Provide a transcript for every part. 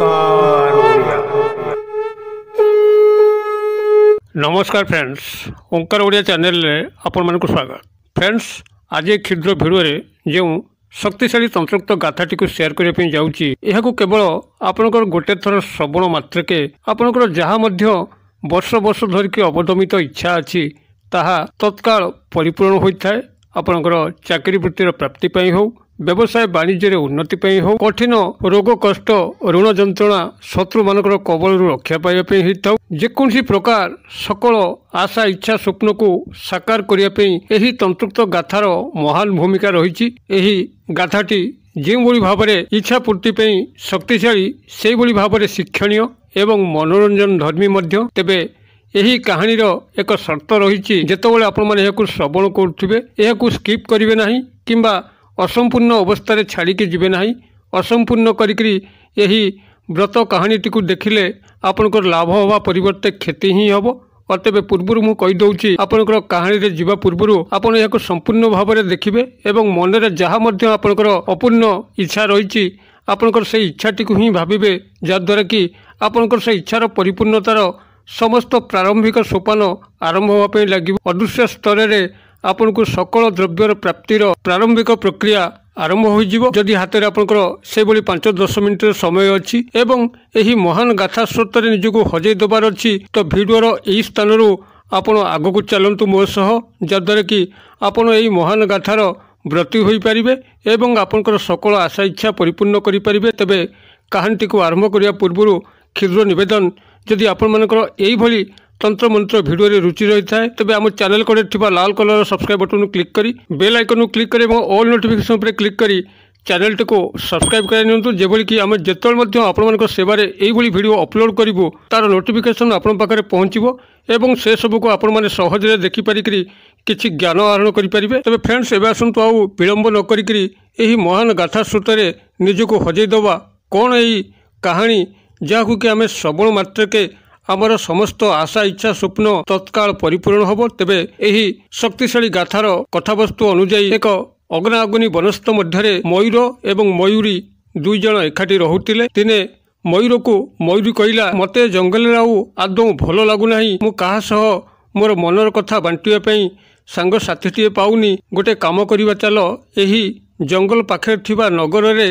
ନମସ୍କାର ଫ୍ରେଣ୍ଡସ୍ ଓଙ୍କାର ଓଡ଼ିଆ ଚ୍ୟାନେଲରେ ଆପଣମାନଙ୍କୁ ସ୍ୱାଗତ ଫ୍ରେଣ୍ଡସ୍ ଆଜି କ୍ଷୁଦ୍ର ଭିଡ଼ରେ ଯେଉଁ ଶକ୍ତିଶାଳୀ ତନ୍ତ୍ରୁକ୍ତ ଗାଥାଟିକୁ ସେୟାର କରିବା ପାଇଁ ଯାଉଛି ଏହାକୁ କେବଳ ଆପଣଙ୍କର ଗୋଟିଏ ଥର ଶ୍ରବଣ ମାତ୍ରକେ ଆପଣଙ୍କର ଯାହା ମଧ୍ୟ ବର୍ଷ ବର୍ଷ ଧରିକି ଅବଦମିତ ଇଚ୍ଛା ଅଛି ତାହା ତତ୍କାଳ ପରିପୂରଣ ହୋଇଥାଏ ଆପଣଙ୍କର ଚାକିରି ବୃତ୍ତିର ପ୍ରାପ୍ତି ପାଇଁ ହେଉ ବ୍ୟବସାୟ ବାଣିଜ୍ୟରେ ଉନ୍ନତି ପାଇଁ ହେଉ କଠିନ ରୋଗ କଷ୍ଟ ଋଣ ଯନ୍ତ୍ରଣା ଶତ୍ରୁମାନଙ୍କର କବଳରୁ ରକ୍ଷା ପାଇବା ପାଇଁ ହୋଇଥାଉ ଯେକୌଣସି ପ୍ରକାର ସକଳ ଆଶା ଇଚ୍ଛା ସ୍ୱପ୍ନକୁ ସାକାର କରିବା ପାଇଁ ଏହି ତନ୍ତୁକ୍ତ ଗାଥାର ମହାନ ଭୂମିକା ରହିଛି ଏହି ଗାଥାଟି ଯେଉଁଭଳି ଭାବରେ ଇଚ୍ଛା ପୂର୍ତ୍ତି ପାଇଁ ଶକ୍ତିଶାଳୀ ସେହିଭଳି ଭାବରେ ଶିକ୍ଷଣୀୟ ଏବଂ ମନୋରଞ୍ଜନ ଧର୍ମୀ ମଧ୍ୟ ତେବେ ଏହି କାହାଣୀର ଏକ ସର୍ତ୍ତ ରହିଛି ଯେତେବେଳେ ଆପଣମାନେ ଏହାକୁ ଶ୍ରବଣ କରୁଥିବେ ଏହାକୁ ସ୍କିପ୍ କରିବେ ନାହିଁ କିମ୍ବା ଅସମ୍ପୂର୍ଣ୍ଣ ଅବସ୍ଥାରେ ଛାଡ଼ିକି ଯିବେ ନାହିଁ ଅସମ୍ପୂର୍ଣ୍ଣ କରିକିରି ଏହି ବ୍ରତ କାହାଣୀଟିକୁ ଦେଖିଲେ ଆପଣଙ୍କର ଲାଭ ହେବା ପରିବର୍ତ୍ତେ କ୍ଷତି ହିଁ ହେବ ଓ ତେବେ ପୂର୍ବରୁ ମୁଁ କହିଦେଉଛି ଆପଣଙ୍କର କାହାଣୀରେ ଯିବା ପୂର୍ବରୁ ଆପଣ ଏହାକୁ ସମ୍ପୂର୍ଣ୍ଣ ଭାବରେ ଦେଖିବେ ଏବଂ ମନରେ ଯାହା ମଧ୍ୟ ଆପଣଙ୍କର ଅପୂର୍ଣ୍ଣ ଇଚ୍ଛା ରହିଛି ଆପଣଙ୍କର ସେ ଇଚ୍ଛାଟିକୁ ହିଁ ଭାବିବେ ଯାହାଦ୍ୱାରା କି ଆପଣଙ୍କର ସେ ଇଚ୍ଛାର ପରିପୂର୍ଣ୍ଣତାର ସମସ୍ତ ପ୍ରାରମ୍ଭିକ ସୋପାନ ଆରମ୍ଭ ହେବା ପାଇଁ ଲାଗିବ ଅଦୃଶ୍ୟ ସ୍ତରରେ ଆପଣଙ୍କୁ ସକଳ ଦ୍ରବ୍ୟର ପ୍ରାପ୍ତିର ପ୍ରାରମ୍ଭିକ ପ୍ରକ୍ରିୟା ଆରମ୍ଭ ହୋଇଯିବ ଯଦି ହାତରେ ଆପଣଙ୍କର ସେଭଳି ପାଞ୍ଚ ଦଶ ମିନିଟର ସମୟ ଅଛି ଏବଂ ଏହି ମହାନ ଗାଥା ସ୍ରୋତରେ ନିଜକୁ ହଜେଇ ଦେବାର ଅଛି ତ ଭିଡ଼ିଓର ଏହି ସ୍ଥାନରୁ ଆପଣ ଆଗକୁ ଚାଲନ୍ତୁ ମୋ ସହ ଯାଦ୍ୱାରା କି ଆପଣ ଏହି ମହାନ ଗାଥାର ବ୍ରତୀ ହୋଇପାରିବେ ଏବଂ ଆପଣଙ୍କର ସକଳ ଆଶା ଇଚ୍ଛା ପରିପୂର୍ଣ୍ଣ କରିପାରିବେ ତେବେ କାହାଣୀଟିକୁ ଆରମ୍ଭ କରିବା ପୂର୍ବରୁ କ୍ଷୁଦ୍ର ନିବେଦନ ଯଦି ଆପଣମାନଙ୍କର ଏଇଭଳି ତନ୍ତ୍ର ମନ୍ତ୍ର ଭିଡ଼ିଓରେ ରୁଚି ରହିଥାଏ ତେବେ ଆମ ଚ୍ୟାନେଲ୍ କଡ଼ରେ ଥିବା ଲାଲ କଲର୍ ସବସ୍କ୍ରାଇବ୍ ବଟନ୍କୁ କ୍ଲିକ୍ କରି ବେଲ୍ ଆଇକନ୍କୁ କ୍ଲିକ୍ କରି ଏବଂ ଅଲ୍ ନୋଟିଫିକେସନ୍ ଉପରେ କ୍ଲିକ୍ କରି ଚ୍ୟାନେଲ୍ଟିକୁ ସବସ୍କ୍ରାଇବ୍ କରାଇ ନିଅନ୍ତୁ ଯେଭଳିକି ଆମେ ଯେତେବେଳେ ମଧ୍ୟ ଆପଣମାନଙ୍କ ସେବାରେ ଏଇଭଳି ଭିଡ଼ିଓ ଅପଲୋଡ଼ କରିବୁ ତା'ର ନୋଟିଫିକେସନ୍ ଆପଣଙ୍କ ପାଖରେ ପହଞ୍ଚିବ ଏବଂ ସେସବୁକୁ ଆପଣମାନେ ସହଜରେ ଦେଖିପାରିକିରି କିଛି ଜ୍ଞାନ ଆହରଣ କରିପାରିବେ ତେବେ ଫ୍ରେଣ୍ଡସ୍ ଏବେ ଆସନ୍ତୁ ଆଉ ବିଳମ୍ବ ନ କରିକିରି ଏହି ମହାନ ଗାଥା ସ୍ରୋତରେ ନିଜକୁ ହଜେଇ ଦେବା କ'ଣ ଏଇ କାହାଣୀ ଯାହାକୁ କି ଆମେ ଶ୍ରବଣ ମାତ୍ରକେ ଆମର ସମସ୍ତ ଆଶା ଇଚ୍ଛା ସ୍ୱପ୍ନ ତତ୍କାଳ ପରିପୂରଣ ହେବ ତେବେ ଏହି ଶକ୍ତିଶାଳୀ ଗାଥାର କଥାବସ୍ତୁ ଅନୁଯାୟୀ ଏକ ଅଗ୍ନା ଅଗ୍ନି ବନସ୍ଥ ମଧ୍ୟରେ ମୟୂର ଏବଂ ମୟୂରୀ ଦୁଇ ଜଣ ଏକାଠି ରହୁଥିଲେ ଦିନେ ମୟୂରକୁ ମୟୂରୀ କହିଲା ମୋତେ ଜଙ୍ଗଲରେ ଆଉ ଆଦୌ ଭଲ ଲାଗୁନାହିଁ ମୁଁ କାହା ସହ ମୋର ମନର କଥା ବାଣ୍ଟିବା ପାଇଁ ସାଙ୍ଗସାଥିଟିଏ ପାଉନି ଗୋଟିଏ କାମ କରିବା ଚାଲ ଏହି ଜଙ୍ଗଲ ପାଖରେ ଥିବା ନଗରରେ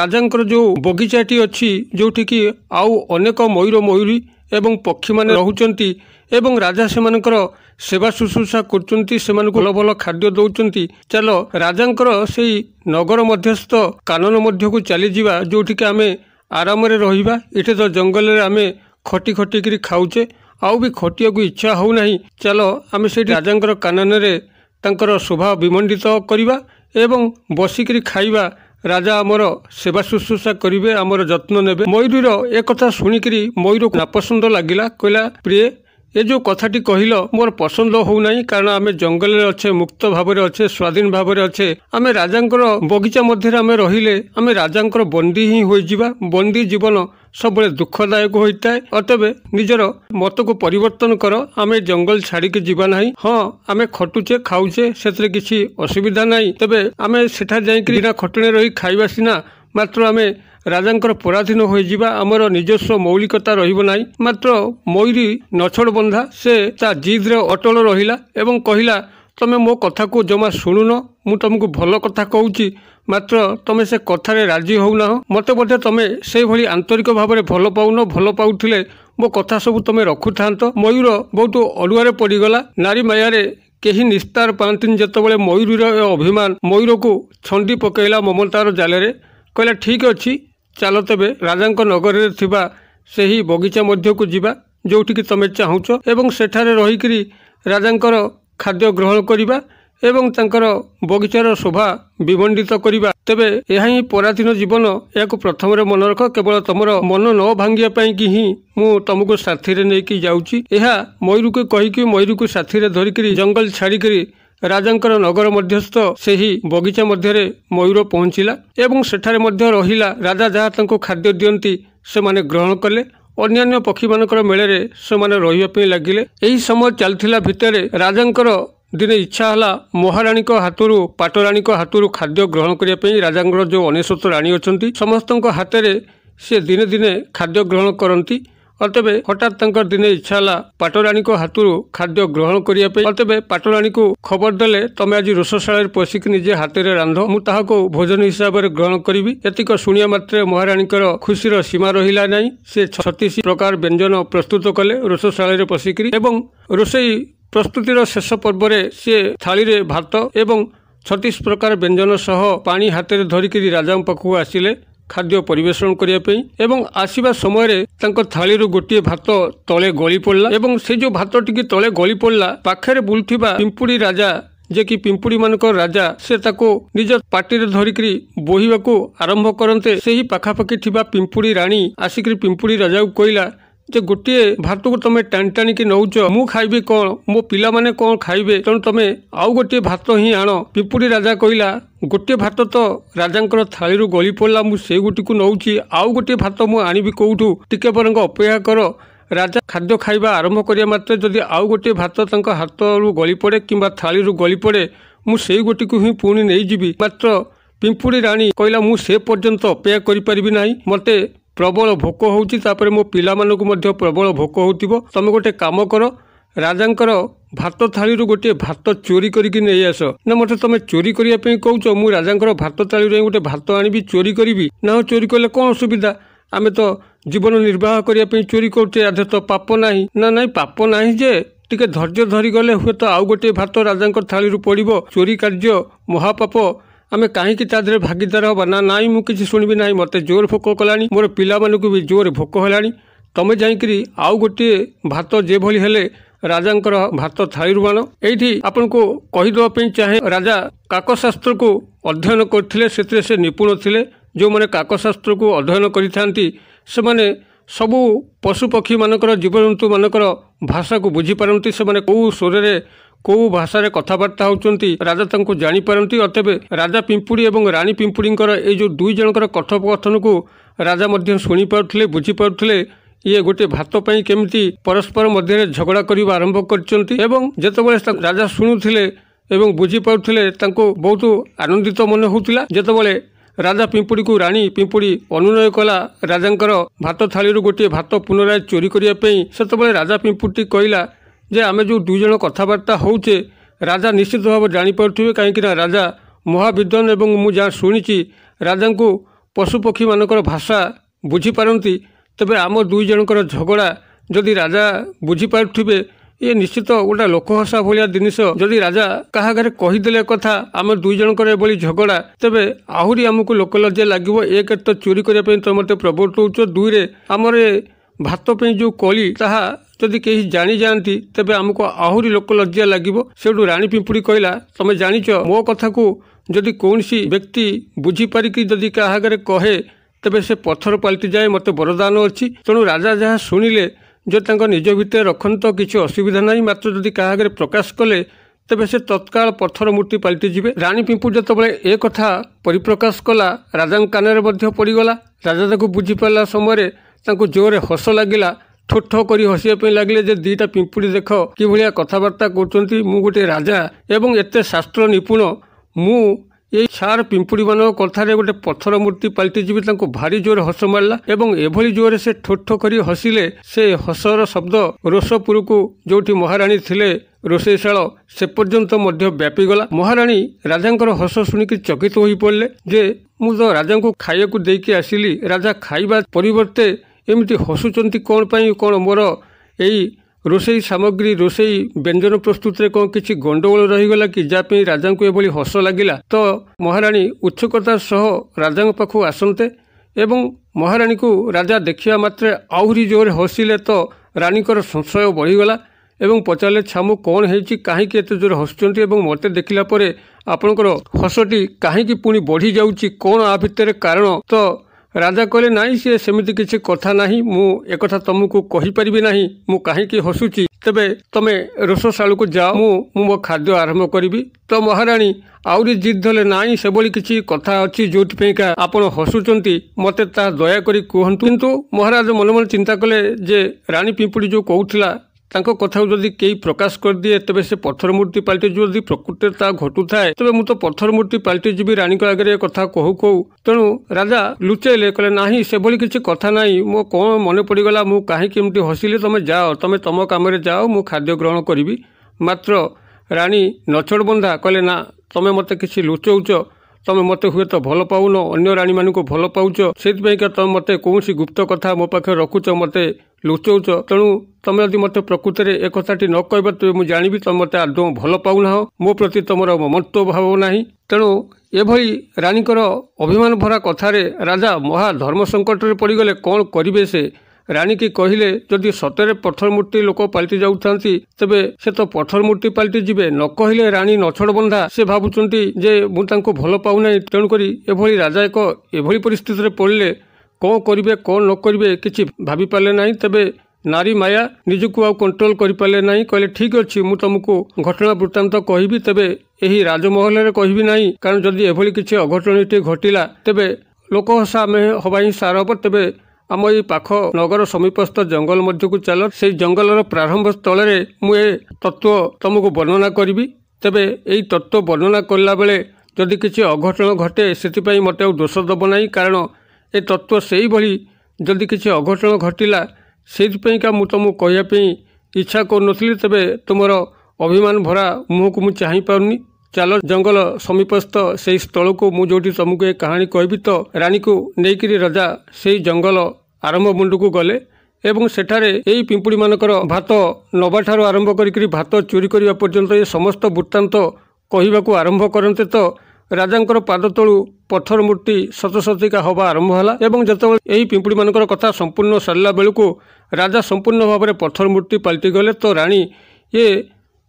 ରାଜାଙ୍କର ଯେଉଁ ବଗିଚାଟି ଅଛି ଯେଉଁଠିକି ଆଉ ଅନେକ ମୟୂର ମୟୂରୀ ଏବଂ ପକ୍ଷୀମାନେ ରହୁଛନ୍ତି ଏବଂ ରାଜା ସେମାନଙ୍କର ସେବା ଶୁଶ୍ରୂଷା କରୁଛନ୍ତି ସେମାନଙ୍କୁ ଭଲ ଭଲ ଖାଦ୍ୟ ଦେଉଛନ୍ତି ଚାଲ ରାଜାଙ୍କର ସେଇ ନଗର ମଧ୍ୟସ୍ଥ କାନନ ମଧ୍ୟକୁ ଚାଲିଯିବା ଯେଉଁଠିକି ଆମେ ଆରାମରେ ରହିବା ଏଠି ତ ଜଙ୍ଗଲରେ ଆମେ ଖଟି ଖଟିକିରି ଖାଉଛେ ଆଉ ବି ଖଟିବାକୁ ଇଚ୍ଛା ହେଉନାହିଁ ଚାଲ ଆମେ ସେଇଠି ରାଜାଙ୍କର କାନନରେ ତାଙ୍କର ସ୍ୱଭାବ ବିମଣ୍ଡିତ କରିବା ଏବଂ ବସିକିରି ଖାଇବା ରାଜା ଆମର ସେବା ଶୁଶ୍ରୂଷା କରିବେ ଆମର ଯତ୍ନ ନେବେ ମୟୂରୀର ଏ କଥା ଶୁଣିକିରି ମୟୂରକୁ ନାପସନ୍ଦ ଲାଗିଲା କହିଲା ପ୍ରିୟ ଏ ଯେଉଁ କଥାଟି କହିଲ ମୋର ପସନ୍ଦ ହେଉନାହିଁ କାରଣ ଆମେ ଜଙ୍ଗଲରେ ଅଛେ ମୁକ୍ତ ଭାବରେ ଅଛେ ସ୍ୱାଧୀନ ଭାବରେ ଅଛେ ଆମେ ରାଜାଙ୍କର ବଗିଚା ମଧ୍ୟରେ ଆମେ ରହିଲେ ଆମେ ରାଜାଙ୍କର ବନ୍ଦୀ ହିଁ ହୋଇଯିବା ବନ୍ଦୀ ଜୀବନ ସବୁବେଳେ ଦୁଃଖଦାୟକ ହୋଇଥାଏ ତେବେ ନିଜର ମତକୁ ପରିବର୍ତ୍ତନ କର ଆମେ ଜଙ୍ଗଲ ଛାଡ଼ିକି ଯିବା ନାହିଁ ହଁ ଆମେ ଖଟୁଛେ ଖାଉଛେ ସେଥିରେ କିଛି ଅସୁବିଧା ନାହିଁ ତେବେ ଆମେ ସେଠାରେ ଯାଇକି ନା ଖଟଣେ ରହି ଖାଇବା ସିନା ମାତ୍ର ଆମେ ରାଜାଙ୍କର ପରାଧୀନ ହୋଇଯିବା ଆମର ନିଜସ୍ୱ ମୌଳିକତା ରହିବ ନାହିଁ ମାତ୍ର ମୟୂରୀ ନଛଡ଼ ବନ୍ଧା ସେ ତା ଜିଦ୍ରେ ଅଟଳ ରହିଲା ଏବଂ କହିଲା ତମେ ମୋ କଥାକୁ ଜମା ଶୁଣୁନ ମୁଁ ତମକୁ ଭଲ କଥା କହୁଛି ମାତ୍ର ତୁମେ ସେ କଥାରେ ରାଜି ହେଉନାହଁ ମୋତେ ବୋଧେ ତୁମେ ସେଇଭଳି ଆନ୍ତରିକ ଭାବରେ ଭଲ ପାଉନ ଭଲ ପାଉଥିଲେ ମୋ କଥା ସବୁ ତୁମେ ରଖୁଥାନ୍ତ ମୟୂର ବହୁତ ଅଡ଼ୁଆରେ ପଡ଼ିଗଲା ନାରୀ ମାୟାରେ କେହି ନିସ୍ତାର ପାଆନ୍ତିନି ଯେତେବେଳେ ମୟୂରୀର ଏ ଅଭିମାନ ମୟୂରକୁ ଛନ୍ଦି ପକାଇଲା ମମତାର ଜାଲରେ କହିଲା ଠିକ୍ ଅଛି ଚାଲ ତେବେ ରାଜାଙ୍କ ନଗରରେ ଥିବା ସେହି ବଗିଚା ମଧ୍ୟକୁ ଯିବା ଯେଉଁଠିକି ତୁମେ ଚାହୁଁଛ ଏବଂ ସେଠାରେ ରହିକରି ରାଜାଙ୍କର ଖାଦ୍ୟ ଗ୍ରହଣ କରିବା ଏବଂ ତାଙ୍କର ବଗିଚାର ଶୋଭା ବିମଣ୍ଡିତ କରିବା ତେବେ ଏହା ହିଁ ପରାଧୀନ ଜୀବନ ଏହାକୁ ପ୍ରଥମରେ ମନେ ରଖ କେବଳ ତୁମର ମନ ନ ଭାଙ୍ଗିବା ପାଇଁକି ହିଁ ମୁଁ ତୁମକୁ ସାଥିରେ ନେଇକି ଯାଉଛି ଏହା ମୟୂରକୁ କହିକି ମୟୂରକୁ ସାଥିରେ ଧରିକିରି ଜଙ୍ଗଲ ଛାଡ଼ିକରି ରାଜାଙ୍କର ନଗର ମଧ୍ୟସ୍ଥ ସେହି ବଗିଚା ମଧ୍ୟରେ ମୟୂର ପହଞ୍ଚିଲା ଏବଂ ସେଠାରେ ମଧ୍ୟ ରହିଲା ରାଜା ଯାହା ତାଙ୍କୁ ଖାଦ୍ୟ ଦିଅନ୍ତି ସେମାନେ ଗ୍ରହଣ କଲେ ଅନ୍ୟାନ୍ୟ ପକ୍ଷୀମାନଙ୍କର ମେଳରେ ସେମାନେ ରହିବା ପାଇଁ ଲାଗିଲେ ଏହି ସମୟ ଚାଲିଥିଲା ଭିତରେ ରାଜାଙ୍କର ଦିନେ ଇଚ୍ଛା ହେଲା ମହାରାଣୀଙ୍କ ହାତରୁ ପାଟରାଣୀଙ୍କ ହାତରୁ ଖାଦ୍ୟ ଗ୍ରହଣ କରିବା ପାଇଁ ରାଜାଙ୍କର ଯେଉଁ ଅନେଶ୍ୱତ ରାଣୀ ଅଛନ୍ତି ସମସ୍ତଙ୍କ ହାତରେ ସେ ଦିନେ ଦିନେ ଖାଦ୍ୟ ଗ୍ରହଣ କରନ୍ତି ତେବେ ହଠାତ୍ ତାଙ୍କ ଦିନେ ଇଚ୍ଛା ହେଲା ପାଟରାଣୀଙ୍କ ହାତରୁ ଖାଦ୍ୟ ଗ୍ରହଣ କରିବା ପାଇଁ ତେବେ ପାଟରାଣୀଙ୍କୁ ଖବର ଦେଲେ ତମେ ଆଜି ରୋଷଶାଳାରେ ପଶିକି ନିଜେ ହାତରେ ରାନ୍ଧ ମୁଁ ତାହାକୁ ଭୋଜନ ହିସାବରେ ଗ୍ରହଣ କରିବି ଏତିକ ଶୁଣିବା ମାତ୍ରେ ମହାରାଣୀଙ୍କର ଖୁସିର ସୀମା ରହିଲା ନାହିଁ ସେ ଛତିଶ ପ୍ରକାର ବ୍ୟଞ୍ଜନ ପ୍ରସ୍ତୁତ କଲେ ରୋଷଶାଳାରେ ପଶିକିରି ଏବଂ ରୋଷେଇ ପ୍ରସ୍ତୁତିର ଶେଷ ପର୍ବରେ ସିଏ ଥାଳିରେ ଭାତ ଏବଂ ଛତିଶ ପ୍ରକାର ବ୍ୟଞ୍ଜନ ସହ ପାଣି ହାତରେ ଧରିକିରି ରାଜାଙ୍କ ପାଖକୁ ଆସିଲେ ଖାଦ୍ୟ ପରିବେଷଣ କରିବା ପାଇଁ ଏବଂ ଆସିବା ସମୟରେ ତାଙ୍କ ଥାଳିରୁ ଗୋଟିଏ ଭାତ ତଳେ ଗଳି ପଡ଼ିଲା ଏବଂ ସେ ଯେଉଁ ଭାତ ଟିକେ ତଳେ ଗଳି ପଡ଼ିଲା ପାଖରେ ବୁଲୁଥିବା ପିମ୍ପୁଡ଼ି ରାଜା ଯିଏକି ପିମ୍ପୁଡ଼ିମାନଙ୍କ ରାଜା ସେ ତାକୁ ନିଜ ପାଟିରେ ଧରିକିରି ବୋହିବାକୁ ଆରମ୍ଭ କରନ୍ତେ ସେହି ପାଖାପାଖି ଥିବା ପିମ୍ପୁଡ଼ି ରାଣୀ ଆସିକିରି ପିମ୍ପୁଡ଼ି ରାଜାକୁ କହିଲା ଯେ ଗୋଟିଏ ଭାତକୁ ତମେ ଟାଣି ଟାଣିକି ନେଉଛ ମୁଁ ଖାଇବି କ'ଣ ମୋ ପିଲାମାନେ କ'ଣ ଖାଇବେ ତେଣୁ ତମେ ଆଉ ଗୋଟିଏ ଭାତ ହିଁ ଆଣ ପିପୁଡ଼ି ରାଜା କହିଲା ଗୋଟିଏ ଭାତ ତ ରାଜାଙ୍କର ଥାଳିରୁ ଗଳି ପଡ଼ିଲା ମୁଁ ସେଇ ଗୋଟିକୁ ନେଉଛି ଆଉ ଗୋଟିଏ ଭାତ ମୁଁ ଆଣିବି କେଉଁଠୁ ଟିକେ ବରଂ ଅପେକ୍ଷା କର ରାଜା ଖାଦ୍ୟ ଖାଇବା ଆରମ୍ଭ କରିବା ମାତ୍ରେ ଯଦି ଆଉ ଗୋଟିଏ ଭାତ ତାଙ୍କ ହାତରୁ ଗଳି ପଡ଼େ କିମ୍ବା ଥାଳିରୁ ଗଳି ପଡ଼େ ମୁଁ ସେଇ ଗୋଟିକୁ ହିଁ ପୁଣି ନେଇଯିବି ମାତ୍ର ପିମ୍ପୁଡ଼ି ରାଣୀ କହିଲା ମୁଁ ସେ ପର୍ଯ୍ୟନ୍ତ ଅପେକ୍ଷା କରିପାରିବି ନାହିଁ ମୋତେ ପ୍ରବଳ ଭୋକ ହେଉଛି ତାପରେ ମୋ ପିଲାମାନଙ୍କୁ ମଧ୍ୟ ପ୍ରବଳ ଭୋକ ହେଉଥିବ ତୁମେ ଗୋଟେ କାମ କର ରାଜାଙ୍କର ଭାତ ଥାଳିରୁ ଗୋଟିଏ ଭାତ ଚୋରି କରିକି ନେଇଆସ ନା ମୋତେ ତମେ ଚୋରି କରିବା ପାଇଁ କହୁଛ ମୁଁ ରାଜାଙ୍କର ଭାତ ଥାଳିରୁ ଗୋଟେ ଭାତ ଆଣିବି ଚୋରି କରିବି ନା ଚୋରି କଲେ କ'ଣ ଅସୁବିଧା ଆମେ ତ ଜୀବନ ନିର୍ବାହ କରିବା ପାଇଁ ଚୋରି କରୁଛେ ଆଧେ ତ ପାପ ନାହିଁ ନା ନାହିଁ ପାପ ନାହିଁ ଯେ ଟିକେ ଧୈର୍ଯ୍ୟ ଧରିଗଲେ ହୁଏତ ଆଉ ଗୋଟିଏ ଭାତ ରାଜାଙ୍କ ଥାଳିରୁ ପଡ଼ିବ ଚୋରି କାର୍ଯ୍ୟ ମହାପାପ ଆମେ କାହିଁକି ତା ଦେହରେ ଭାଗିଦାର ହେବା ନା ନାଇଁ ମୁଁ କିଛି ଶୁଣିବି ନାହିଁ ମୋତେ ଜୋର ଭୋକ କଲାଣି ମୋର ପିଲାମାନଙ୍କୁ ବି ଜୋର ଭୋକ ହେଲାଣି ତମେ ଯାଇକରି ଆଉ ଗୋଟିଏ ଭାତ ଯେଭଳି ହେଲେ ରାଜାଙ୍କର ଭାତ ଥାଳିରୁ ଆଣ ଏଇଠି ଆପଣଙ୍କୁ କହିଦେବା ପାଇଁ ଚାହେଁ ରାଜା କାକଶାସ୍ତ୍ରକୁ ଅଧ୍ୟୟନ କରିଥିଲେ ସେଥିରେ ସେ ନିପୁଣ ଥିଲେ ଯେଉଁମାନେ କାକଶାସ୍ତ୍ରକୁ ଅଧ୍ୟୟନ କରିଥାନ୍ତି ସେମାନେ ସବୁ ପଶୁପକ୍ଷୀମାନଙ୍କର ଜୀବଜନ୍ତୁମାନଙ୍କର ଭାଷାକୁ ବୁଝିପାରନ୍ତି ସେମାନେ କେଉଁ ସ୍ୱରରେ କେଉଁ ଭାଷାରେ କଥାବାର୍ତ୍ତା ହେଉଛନ୍ତି ରାଜା ତାଙ୍କୁ ଜାଣିପାରନ୍ତି ଅତେବେ ରାଜା ପିମ୍ପୁଡ଼ି ଏବଂ ରାଣୀ ପିମ୍ପୁଡ଼ିଙ୍କର ଏଇ ଯେଉଁ ଦୁଇ ଜଣଙ୍କର କଥୋପକଥନକୁ ରାଜା ମଧ୍ୟ ଶୁଣିପାରୁଥିଲେ ବୁଝିପାରୁଥିଲେ ଇଏ ଗୋଟିଏ ଭାତ ପାଇଁ କେମିତି ପରସ୍ପର ମଧ୍ୟରେ ଝଗଡ଼ା କରିବା ଆରମ୍ଭ କରିଛନ୍ତି ଏବଂ ଯେତେବେଳେ ରାଜା ଶୁଣୁଥିଲେ ଏବଂ ବୁଝିପାରୁଥିଲେ ତାଙ୍କୁ ବହୁତ ଆନନ୍ଦିତ ମନେ ହେଉଥିଲା ଯେତେବେଳେ ରାଜା ପିମ୍ପୁଡ଼ିକୁ ରାଣୀ ପିମ୍ପୁଡ଼ି ଅନୁନୟ କଲା ରାଜାଙ୍କର ଭାତ ଥାଳିରୁ ଗୋଟିଏ ଭାତ ପୁନରାୟ ଚୋରି କରିବା ପାଇଁ ସେତେବେଳେ ରାଜା ପିମ୍ପୁଡ଼ିଟି କହିଲା ଯେ ଆମେ ଯେଉଁ ଦୁଇ ଜଣ କଥାବାର୍ତ୍ତା ହେଉଛେ ରାଜା ନିଶ୍ଚିତ ଭାବେ ଜାଣିପାରୁଥିବେ କାହିଁକିନା ରାଜା ମହାବିଦ୍ୱାନ ଏବଂ ମୁଁ ଯାହା ଶୁଣିଛି ରାଜାଙ୍କୁ ପଶୁପକ୍ଷୀମାନଙ୍କର ଭାଷା ବୁଝିପାରନ୍ତି ତେବେ ଆମ ଦୁଇ ଜଣଙ୍କର ଝଗଡ଼ା ଯଦି ରାଜା ବୁଝିପାରୁଥିବେ ଇଏ ନିଶ୍ଚିତ ଗୋଟେ ଲୋକହସା ଭଳିଆ ଜିନିଷ ଯଦି ରାଜା କାହା ଆଗରେ କହିଦେଲେ କଥା ଆମ ଦୁଇ ଜଣଙ୍କର ଏଭଳି ଝଗଡ଼ା ତେବେ ଆହୁରି ଆମକୁ ଲୋକଲଜ୍ଜା ଲାଗିବ ଏକ ତ ଚୋରି କରିବା ପାଇଁ ତମେ ମୋତେ ପ୍ରବର୍ତ୍ତଉଛ ଦୁଇରେ ଆମର ଭାତ ପାଇଁ ଯେଉଁ କଳି ତାହା ଯଦି କେହି ଜାଣିଯାଆନ୍ତି ତେବେ ଆମକୁ ଆହୁରି ଲୋକ ଲଜ୍ଜା ଲାଗିବ ସେଠୁ ରାଣୀ ପିମ୍ପୁଡ଼ି କହିଲା ତମେ ଜାଣିଛ ମୋ କଥାକୁ ଯଦି କୌଣସି ବ୍ୟକ୍ତି ବୁଝିପାରିକି ଯଦି କାହା ଆଗରେ କହେ ତେବେ ସେ ପଥର ପାଲଟିଯାଏ ମୋତେ ବରଦାନ ଅଛି ତେଣୁ ରାଜା ଯାହା ଶୁଣିଲେ ଯଦି ତାଙ୍କ ନିଜ ଭିତରେ ରଖନ୍ତୁ କିଛି ଅସୁବିଧା ନାହିଁ ମାତ୍ର ଯଦି କାହା ଆଗରେ ପ୍ରକାଶ କଲେ ତେବେ ସେ ତତ୍କାଳ ପଥର ମୂର୍ତ୍ତି ପାଲଟିଯିବେ ରାଣୀ ପିମ୍ପୁଡ଼ି ଯେତେବେଳେ ଏ କଥା ପରିପ୍ରକାଶ କଲା ରାଜାଙ୍କ କାନରେ ମଧ୍ୟ ପଡ଼ିଗଲା ରାଜା ତାକୁ ବୁଝିପାରିଲା ସମୟରେ ତାଙ୍କୁ ଜୋରରେ ହସ ଲାଗିଲା ଠୋଠ କରି ହସିବା ପାଇଁ ଲାଗିଲେ ଯେ ଦୁଇଟା ପିମ୍ପୁଡ଼ି ଦେଖ କିଭଳିଆ କଥାବାର୍ତ୍ତା କରୁଛନ୍ତି ମୁଁ ଗୋଟିଏ ରାଜା ଏବଂ ଏତେ ଶାସ୍ତ୍ର ନିପୁଣ ମୁଁ ଏଇ ସାର୍ ପିମ୍ପୁଡ଼ିମାନଙ୍କ କଥାରେ ଗୋଟେ ପଥର ମୂର୍ତ୍ତି ପାଲଟିଯିବି ତାଙ୍କୁ ଭାରି ଜୋରରେ ହସ ମାରିଲା ଏବଂ ଏଭଳି ଜୋରରେ ସେ ଠୋଠ କରି ହସିଲେ ସେ ହସର ଶବ୍ଦ ରୋଷପୁରକୁ ଯେଉଁଠି ମହାରାଣୀ ଥିଲେ ରୋଷେଇଶାଳ ସେ ପର୍ଯ୍ୟନ୍ତ ମଧ୍ୟ ବ୍ୟାପିଗଲା ମହାରାଣୀ ରାଜାଙ୍କର ହସ ଶୁଣିକି ଚକିତ ହୋଇପଡ଼ିଲେ ଯେ ମୁଁ ତ ରାଜାଙ୍କୁ ଖାଇବାକୁ ଦେଇକି ଆସିଲି ରାଜା ଖାଇବା ପରିବର୍ତ୍ତେ ଏମିତି ହସୁଛନ୍ତି କ'ଣ ପାଇଁ କ'ଣ ମୋର ଏଇ ରୋଷେଇ ସାମଗ୍ରୀ ରୋଷେଇ ବ୍ୟଞ୍ଜନ ପ୍ରସ୍ତୁତିରେ କ'ଣ କିଛି ଗଣ୍ଡଗୋଳ ରହିଗଲା କି ଯାହା ପାଇଁ ରାଜାଙ୍କୁ ଏଭଳି ହସ ଲାଗିଲା ତ ମହାରାଣୀ ଉତ୍ସୁକତା ସହ ରାଜାଙ୍କ ପାଖକୁ ଆସନ୍ତେ ଏବଂ ମହାରାଣୀକୁ ରାଜା ଦେଖିବା ମାତ୍ରେ ଆହୁରି ଜୋରରେ ହସିଲେ ତ ରାଣୀଙ୍କର ସଂଶୟ ବଢ଼ିଗଲା ଏବଂ ପଚାରିଲେ ଛାମୁ କ'ଣ ହେଇଛି କାହିଁକି ଏତେ ଜୋରରେ ହସୁଛନ୍ତି ଏବଂ ମୋତେ ଦେଖିଲା ପରେ ଆପଣଙ୍କର ହସଟି କାହିଁକି ପୁଣି ବଢ଼ିଯାଉଛି କ'ଣ ଆ ଭିତରେ କାରଣ ତ ରାଜା କହିଲେ ନାହିଁ ସେ ସେମିତି କିଛି କଥା ନାହିଁ ମୁଁ ଏକଥା ତମକୁ କହିପାରିବି ନାହିଁ ମୁଁ କାହିଁକି ହସୁଛି ତେବେ ତମେ ରୋଷଶାଳକୁ ଯାଅ ମୁଁ ମୁଁ ମୋ ଖାଦ୍ୟ ଆରମ୍ଭ କରିବି ତ ମହାରାଣୀ ଆହୁରି ଜିଦ୍ ହେଲେ ନାହିଁ ସେଭଳି କିଛି କଥା ଅଛି ଯେଉଁଥିପାଇଁକା ଆପଣ ହସୁଛନ୍ତି ମୋତେ ତାହା ଦୟାକରି କୁହନ୍ତୁ କିନ୍ତୁ ମହାରାଜ ମନେ ମନେ ଚିନ୍ତା କଲେ ଯେ ରାଣୀ ପିମ୍ପୁଡ଼ି ଯେଉଁ କହୁଥିଲା ତାଙ୍କ କଥାକୁ ଯଦି କେହି ପ୍ରକାଶ କରିଦିଏ ତେବେ ସେ ପଥର ମୂର୍ତ୍ତି ପାଲଟିଯିବ ଯଦି ପ୍ରକୃତରେ ତାହା ଘଟୁଥାଏ ତେବେ ମୁଁ ତ ପଥର ମୂର୍ତ୍ତି ପାଲଟିଯିବି ରାଣୀଙ୍କ ଆଗରେ କଥା କହୁ କହୁ ତେଣୁ ରାଜା ଲୁଚେଇଲେ କହିଲେ ନାହିଁ ସେଭଳି କିଛି କଥା ନାହିଁ ମୋ କ'ଣ ମନେ ପଡ଼ିଗଲା ମୁଁ କାହିଁକି ଏମିତି ହସିଲେ ତୁମେ ଯାଅ ତୁମେ ତମ କାମରେ ଯାଅ ମୁଁ ଖାଦ୍ୟ ଗ୍ରହଣ କରିବି ମାତ୍ର ରାଣୀ ନଛଡ଼ବନ୍ଧା କହିଲେ ନା ତୁମେ ମୋତେ କିଛି ଲୁଚଉଛ ତମେ ମୋତେ ହୁଏତ ଭଲ ପାଉନ ଅନ୍ୟ ରାଣୀମାନଙ୍କୁ ଭଲ ପାଉଛ ସେଥିପାଇଁକା ତମେ ମୋତେ କୌଣସି ଗୁପ୍ତ କଥା ମୋ ପାଖରେ ରଖୁଛ ମୋତେ ଲୁଚଉଛ ତେଣୁ ତମେ ଯଦି ମୋତେ ପ୍ରକୃତରେ ଏ କଥାଟି ନ କହିବ ତେବେ ମୁଁ ଜାଣିବି ତମେ ମୋତେ ଆଦୌ ଭଲ ପାଉନାହ ମୋ ପ୍ରତି ତମର ମମତ୍ଵ ଭାବ ନାହିଁ ତେଣୁ ଏଭଳି ରାଣୀଙ୍କର ଅଭିମାନ ଭରା କଥାରେ ରାଜା ମହା ଧର୍ମ ସଙ୍କଟରେ ପଡ଼ିଗଲେ କ'ଣ କରିବେ ସେ ରାଣୀକି କହିଲେ ଯଦି ସତରେ ପଥର ମୂର୍ତ୍ତି ଲୋକ ପାଲଟି ଯାଉଥାନ୍ତି ତେବେ ସେ ତ ପଥର ମୂର୍ତ୍ତି ପାଲଟି ଯିବେ ନ କହିଲେ ରାଣୀ ନଛଡ଼ବନ୍ଧା ସେ ଭାବୁଛନ୍ତି ଯେ ମୁଁ ତାଙ୍କୁ ଭଲ ପାଉନାହିଁ ତେଣୁକରି ଏଭଳି ରାଜା ଏକ ଏଭଳି ପରିସ୍ଥିତିରେ ପଡ଼ିଲେ କ'ଣ କରିବେ କ'ଣ ନ କରିବେ କିଛି ଭାବିପାରିଲେ ନାହିଁ ତେବେ ନାରୀ ମାୟା ନିଜକୁ ଆଉ କଣ୍ଟ୍ରୋଲ କରିପାରିଲେ ନାହିଁ କହିଲେ ଠିକ୍ ଅଛି ମୁଁ ତୁମକୁ ଘଟଣା ବୃତ୍ତାନ୍ତ କହିବି ତେବେ ଏହି ରାଜମହଲରେ କହିବି ନାହିଁ କାରଣ ଯଦି ଏଭଳି କିଛି ଅଘଟଣଟିଏ ଘଟିଲା ତେବେ ଲୋକ ହସା ଆମେ ହେବା ହିଁ ସାର ହେବ ତେବେ ଆମ ଏଇ ପାଖ ନଗର ସମୀପସ୍ଥ ଜଙ୍ଗଲ ମଧ୍ୟକୁ ଚାଲ ସେହି ଜଙ୍ଗଲର ପ୍ରାରମ୍ଭ ସ୍ଥଳରେ ମୁଁ ଏ ତତ୍ଵ ତୁମକୁ ବର୍ଣ୍ଣନା କରିବି ତେବେ ଏହି ତତ୍ତ୍ୱ ବର୍ଣ୍ଣନା କଲାବେଳେ ଯଦି କିଛି ଅଘଟଣ ଘଟେ ସେଥିପାଇଁ ମୋତେ ଆଉ ଦୋଷ ଦେବ ନାହିଁ କାରଣ ଏ ତତ୍ଵ ସେଇଭଳି ଯଦି କିଛି ଅଘଟଣ ଘଟିଲା ସେଇଥିପାଇଁକା ମୁଁ ତୁମକୁ କହିବା ପାଇଁ ଇଚ୍ଛା କରୁନଥିଲି ତେବେ ତୁମର ଅଭିମାନ ଭରା ମୁହଁକୁ ମୁଁ ଚାହିଁ ପାରୁନି ଚାଲ ଜଙ୍ଗଲ ସମୀପସ୍ଥ ସେହି ସ୍ଥଳକୁ ମୁଁ ଯେଉଁଠି ତୁମକୁ ଏ କାହାଣୀ କହିବି ତ ରାଣୀକୁ ନେଇକରି ରାଜା ସେହି ଜଙ୍ଗଲ ଆରମ୍ଭ ମୁଣ୍ଡକୁ ଗଲେ ଏବଂ ସେଠାରେ ଏହି ପିମ୍ପୁଡ଼ିମାନଙ୍କର ଭାତ ନେବାଠାରୁ ଆରମ୍ଭ କରିକିରି ଭାତ ଚୋରି କରିବା ପର୍ଯ୍ୟନ୍ତ ଏ ସମସ୍ତ ବୃତ୍ତାନ୍ତ କହିବାକୁ ଆରମ୍ଭ କରନ୍ତେ ତ ରାଜାଙ୍କର ପାଦ ତଳୁ ପଥର ମୂର୍ତ୍ତି ସତସତିକା ହେବା ଆରମ୍ଭ ହେଲା ଏବଂ ଯେତେବେଳେ ଏହି ପିମ୍ପୁଡ଼ିମାନଙ୍କର କଥା ସମ୍ପୂର୍ଣ୍ଣ ସରିଲା ବେଳକୁ ରାଜା ସମ୍ପୂର୍ଣ୍ଣ ଭାବରେ ପଥର ମୂର୍ତ୍ତି ପାଲଟିଗଲେ ତ ରାଣୀ ଏ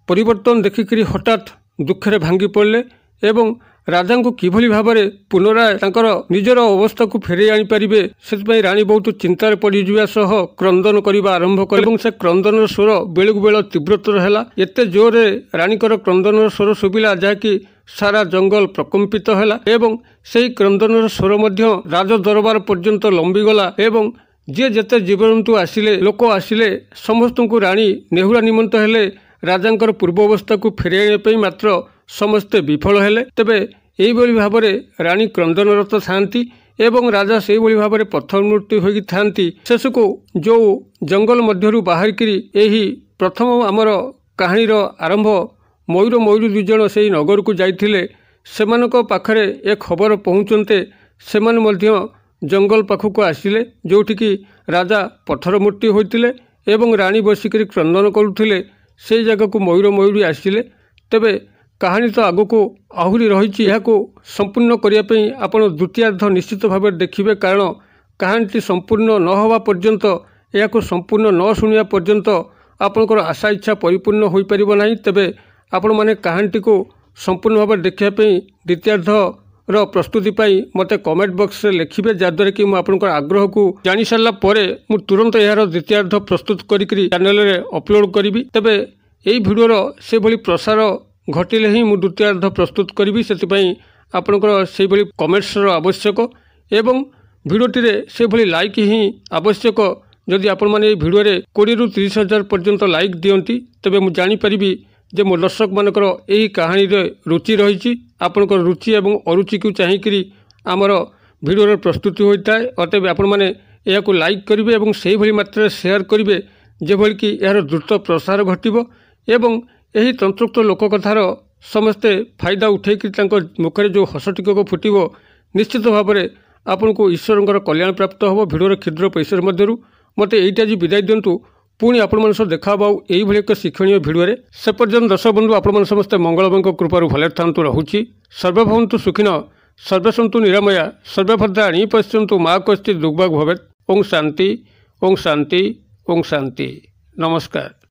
ପରିବର୍ତ୍ତନ ଦେଖିକରି ହଠାତ୍ ଦୁଃଖରେ ଭାଙ୍ଗି ପଡ଼ିଲେ ଏବଂ ରାଧାଙ୍କୁ କିଭଳି ଭାବରେ ପୁନରାୟ ତାଙ୍କର ନିଜର ଅବସ୍ଥାକୁ ଫେରାଇ ଆଣିପାରିବେ ସେଥିପାଇଁ ରାଣୀ ବହୁତ ଚିନ୍ତାରେ ପଡ଼ିଯିବା ସହ କ୍ରନ୍ଦନ କରିବା ଆରମ୍ଭ କଲେ ଏବଂ ସେ କ୍ରନ୍ଦନର ସ୍ୱର ବେଳକୁ ବେଳ ତୀବ୍ରତର ହେଲା ଏତେ ଜୋରରେ ରାଣୀଙ୍କର କ୍ରନ୍ଦନର ସ୍ୱର ଶୁଭିଲା ଯାହାକି ସାରା ଜଙ୍ଗଲ ପ୍ରକମ୍ପିତ ହେଲା ଏବଂ ସେହି କ୍ରନ୍ଦନର ସ୍ୱର ମଧ୍ୟ ରାଜଦରବାର ପର୍ଯ୍ୟନ୍ତ ଲମ୍ବିଗଲା ଏବଂ ଯିଏ ଯେତେ ଜୀବଜନ୍ତୁ ଆସିଲେ ଲୋକ ଆସିଲେ ସମସ୍ତଙ୍କୁ ରାଣୀ ନେହୁରା ନିମନ୍ତ ହେଲେ ରାଜାଙ୍କର ପୂର୍ବ ଅବସ୍ଥାକୁ ଫେରାଇ ଆଣିବା ପାଇଁ ମାତ୍ର ସମସ୍ତେ ବିଫଳ ହେଲେ ତେବେ ଏହିଭଳି ଭାବରେ ରାଣୀ କ୍ରନ୍ଦନରତ ଥାଆନ୍ତି ଏବଂ ରାଜା ସେହିଭଳି ଭାବରେ ପଥର ମୃତ୍ୟୁ ହୋଇଥାନ୍ତି ଶେଷକୁ ଯେଉଁ ଜଙ୍ଗଲ ମଧ୍ୟରୁ ବାହାରିକରି ଏହି ପ୍ରଥମ ଆମର କାହାଣୀର ଆରମ୍ଭ ମୟୂର ମୟୂର ଦୁଇ ଜଣ ସେହି ନଗରକୁ ଯାଇଥିଲେ ସେମାନଙ୍କ ପାଖରେ ଏ ଖବର ପହଞ୍ଚନ୍ତେ ସେମାନେ ମଧ୍ୟ ଜଙ୍ଗଲ ପାଖକୁ ଆସିଲେ ଯେଉଁଠିକି ରାଜା ପଥର ମୂର୍ତ୍ତି ହୋଇଥିଲେ ଏବଂ ରାଣୀ ବସିକରି କ୍ରନ୍ଦନ କରୁଥିଲେ ସେ ଜାଗାକୁ ମୟୂର ମୟୂରୀ ଆସିଲେ ତେବେ କାହାଣୀ ତ ଆଗକୁ ଆହୁରି ରହିଛି ଏହାକୁ ସମ୍ପୂର୍ଣ୍ଣ କରିବା ପାଇଁ ଆପଣ ଦ୍ୱିତୀୟାର୍ଦ୍ଧ ନିଶ୍ଚିତ ଭାବରେ ଦେଖିବେ କାରଣ କାହାଣୀଟି ସମ୍ପୂର୍ଣ୍ଣ ନ ହେବା ପର୍ଯ୍ୟନ୍ତ ଏହାକୁ ସମ୍ପୂର୍ଣ୍ଣ ନ ଶୁଣିବା ପର୍ଯ୍ୟନ୍ତ ଆପଣଙ୍କର ଆଶା ଇଚ୍ଛା ପରିପୂର୍ଣ୍ଣ ହୋଇପାରିବ ନାହିଁ ତେବେ ଆପଣମାନେ କାହାଣୀଟିକୁ ସମ୍ପୂର୍ଣ୍ଣ ଭାବରେ ଦେଖିବା ପାଇଁ ଦ୍ୱିତୀୟାର୍ଦ୍ଧ ର ପ୍ରସ୍ତୁତି ପାଇଁ ମୋତେ କମେଣ୍ଟ ବକ୍ସରେ ଲେଖିବେ ଯାହାଦ୍ୱାରା କି ମୁଁ ଆପଣଙ୍କର ଆଗ୍ରହକୁ ଜାଣିସାରିଲା ପରେ ମୁଁ ତୁରନ୍ତ ଏହାର ଦ୍ୱିତୀୟାର୍ଦ୍ଧ ପ୍ରସ୍ତୁତ କରିକି ଚ୍ୟାନେଲରେ ଅପଲୋଡ଼ କରିବି ତେବେ ଏହି ଭିଡ଼ିଓର ସେଭଳି ପ୍ରସାର ଘଟିଲେ ହିଁ ମୁଁ ଦ୍ୱିତୀୟାର୍ଦ୍ଧ ପ୍ରସ୍ତୁତ କରିବି ସେଥିପାଇଁ ଆପଣଙ୍କର ସେହିଭଳି କମେଣ୍ଟସର ଆବଶ୍ୟକ ଏବଂ ଭିଡ଼ିଓଟିରେ ସେଭଳି ଲାଇକ୍ ହିଁ ଆବଶ୍ୟକ ଯଦି ଆପଣମାନେ ଏହି ଭିଡ଼ିଓରେ କୋଡ଼ିଏରୁ ତିରିଶ ହଜାର ପର୍ଯ୍ୟନ୍ତ ଲାଇକ୍ ଦିଅନ୍ତି ତେବେ ମୁଁ ଜାଣିପାରିବି ଯେ ମୋ ଦର୍ଶକମାନଙ୍କର ଏହି କାହାଣୀରେ ରୁଚି ରହିଛି ଆପଣଙ୍କର ରୁଚି ଏବଂ ଅରୁଚିକୁ ଚାହିଁକରି ଆମର ଭିଡ଼ିଓର ପ୍ରସ୍ତୁତି ହୋଇଥାଏ ଅତେ ଆପଣମାନେ ଏହାକୁ ଲାଇକ୍ କରିବେ ଏବଂ ସେହିଭଳି ମାତ୍ରାରେ ସେୟାର କରିବେ ଯେଭଳିକି ଏହାର ଦ୍ରୁତ ପ୍ରସାର ଘଟିବ ଏବଂ ଏହି ତନ୍ତୁକ୍ତ ଲୋକକଥାର ସମସ୍ତେ ଫାଇଦା ଉଠାଇକରି ତାଙ୍କ ମୁଖରେ ଯେଉଁ ହସଟିକକୁ ଫୁଟିବ ନିଶ୍ଚିତ ଭାବରେ ଆପଣଙ୍କୁ ଈଶ୍ୱରଙ୍କର କଲ୍ୟାଣ ପ୍ରାପ୍ତ ହେବ ଭିଡ଼ିଓର କ୍ଷୁଦ୍ର ପରିସର ମଧ୍ୟରୁ ମୋତେ ଏଇଟା ଆଜି ବିଦାୟ ଦିଅନ୍ତୁ ପୁଣି ଆପଣମାନଙ୍କ ସହ ଦେଖା ହେବ ଆଉ ଏଇଭଳି ଏକ ଶିକ୍ଷଣୀୟ ଭିଡ଼ିଓରେ ସେ ପର୍ଯ୍ୟନ୍ତ ଦର୍ଶକ ବନ୍ଧୁ ଆପଣମାନେ ସମସ୍ତେ ମଙ୍ଗଳମୟଙ୍କ କୃପାରୁ ଭଲରେ ଥାଆନ୍ତୁ ରହୁଛି ସର୍ବଭବନ୍ତୁ ସୁଖୀନ ସର୍ବସନ୍ତୁ ନିରାମୟା ସର୍ବଭଦ୍ରା ଆଣି ପଶିଛନ୍ତୁ ମା କୋଷ୍ଠୀ ଦୁଗ୍ବାଗ ଭବେତ ଓଂ ଶାନ୍ତି ଓଂ ଶାନ୍ତି ଓଂ ଶାନ୍ତି ନମସ୍କାର